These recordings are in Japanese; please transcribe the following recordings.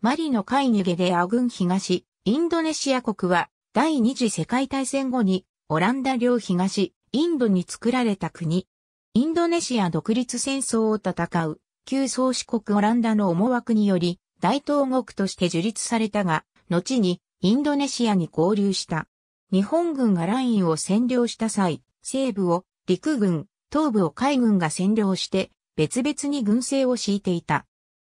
マリの海ニゲでア軍東、インドネシア国は、第二次世界大戦後に、オランダ領東、インドに作られた国。インドネシア独立戦争を戦う、旧宗主国オランダの思惑により、大東国として樹立されたが、後に、インドネシアに合流した。日本軍がラインを占領した際、西部を陸軍、東部を海軍が占領して、別々に軍政を敷いていた。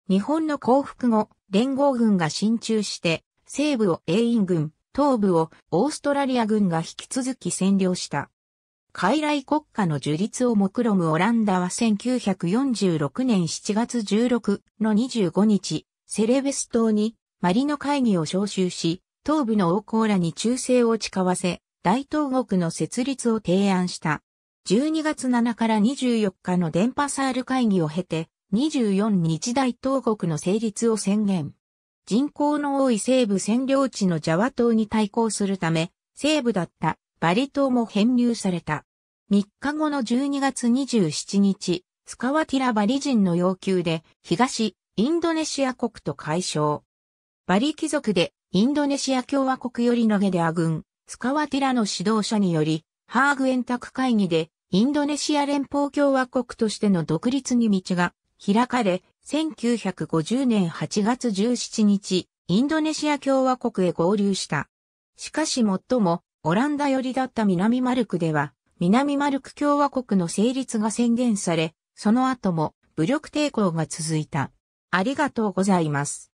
日本の降伏後、連合軍が進駐して、西部を英印軍、東部をオーストラリア軍が引き続き占領した。傀儡国家の樹立を目論むオランダは1946年7月16の25日、セレベス島にマリノ会議を招集し、東部の王侯らに忠誠を誓わせ、大東国の設立を提案した。12月7から24日の電波サール会議を経て、24日大東国の成立を宣言。人口の多い西部占領地のジャワ島に対抗するため、西部だったバリ島も編入された。3日後の12月27日、スカワティラバリ人の要求で東インドネシア国と解消。バリ貴族でインドネシア共和国よりのゲデア軍、スカワティラの指導者により、ハーグ円卓会議でインドネシア連邦共和国としての独立に道が開かれ、1950年8月17日、インドネシア共和国へ合流した。しかし最もオランダ寄りだった南マルクでは、南マルク共和国の成立が宣言され、その後も武力抵抗が続いた。ありがとうございます。